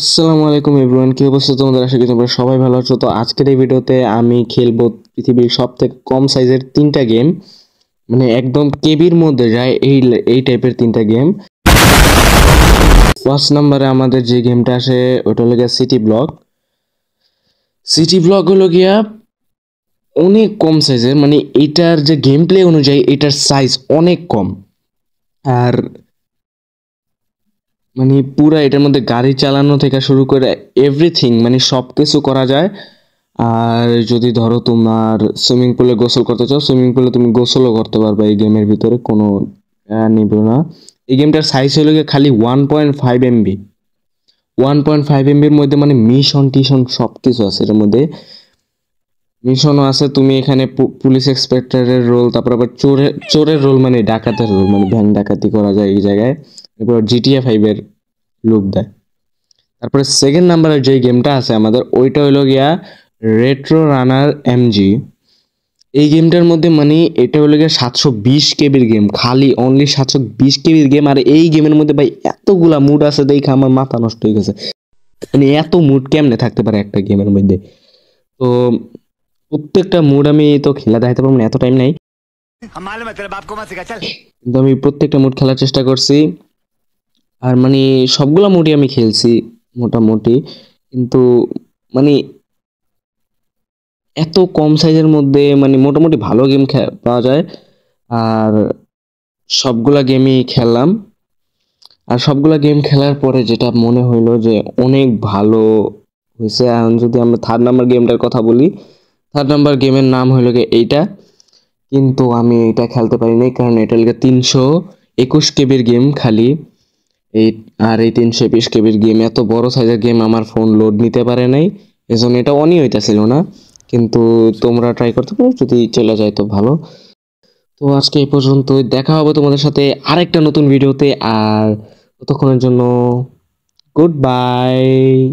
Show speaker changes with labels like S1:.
S1: আসসালামু আলাইকুম এভরিওয়ান কি অবস্থা তোমাদের আশা করি তোমরা সবাই ভালো আছো তো আজকের এই ভিডিওতে আমি খেলবো পৃথিবীর সবথেকে কম সাইজের তিনটা গেম মানে একদম কেবির মধ্যে যায় এই এই টাইপের তিনটা গেম ফার্স্ট নাম্বারে আমাদের যে গেমটা আসে ওটা হলো গিয়া সিটি ব্লক সিটি ব্লক হলো গিয়া অনেক কম সাইজের মানে এটার যে গেম প্লে অনুযায়ী এটার সাইজ অনেক কম আর মানে পুরো এটার মধ্যে গাড়ি চালানো থেকে শুরু করে এভরিথিং মানে সব কিছু করা যায় আর যদি ধরো তোমার সুইমিং পুলে গোসল করতে চাও সুইমিং পুলে তুমি গোসলও করতে পারবে এই গেমের ভিতরে কোনো নিব না এই গেমটার সাইজ হলো গিয়ে খালি one point five MB one point five এমবির মধ্যে মানে মিশন টিশন সব কিছু আছে এর মধ্যে মিশনও আছে তুমি এখানে পুলিশ এক্সপেক্টরের রোল তারপর আবার চোরের চোরের রোল মানে ডাকাতের রোল মানে ভ্যান ডাকাতি করা যায় এই জায়গায় এরপর জিটিএ ফাইভের লুক দেয় তারপরে সেকেন্ড নাম্বারের যে গেমটা আছে আমাদের ওইটা হলো গিয়া রেট্রো রানার এমজি এই গেমটার মধ্যে মানে এটা হলো গিয়ে সাতশো বিশ কেবির গেম খালি অনলি সাতশো বিশ কেবির গেম আর এই গেমের মধ্যে ভাই এতগুলা মুড আছে দেখে আমার মাথা নষ্ট হয়ে গেছে মানে এত মুড কেমনে থাকতে পারে একটা গেমের মধ্যে তো প্রত্যেকটা মুড আমি তো খেলা দেখাতে পারবো না এত টাইম নাই কিন্তু আমি প্রত্যেকটা মুড খেলার চেষ্টা করছি আর মানে সবগুলো মুডি আমি খেলছি মোটামুটি কিন্তু মানে এত কম সাইজের মধ্যে মানে মোটামুটি ভালো গেম পাওয়া যায় আর সবগুলা গেমই খেললাম আর সবগুলা গেম খেলার পরে যেটা মনে হইলো যে অনেক ভালো হয়েছে এখন যদি আমরা থার্ড নাম্বার গেমটার কথা বলি থার্ড নাম্বার গেমের নাম হইলো গে এইটা কিন্তু আমি এটা খেলতে পারিনি কারণ এটা লিখে তিনশো একুশ কেবির গেম খালি এই আর এই তিনশো বিশ কেবির গেম এত বড় সাইজের গেম আমার ফোন লোড নিতে পারে নাই এজন্য এটা অনই হইতেছিল না কিন্তু তোমরা ট্রাই করতে পারো যদি চলে যায় তো ভালো তো আজকে এই পর্যন্ত দেখা হবে তোমাদের সাথে আরেকটা নতুন ভিডিওতে আর ততক্ষণের জন্য গুড বাই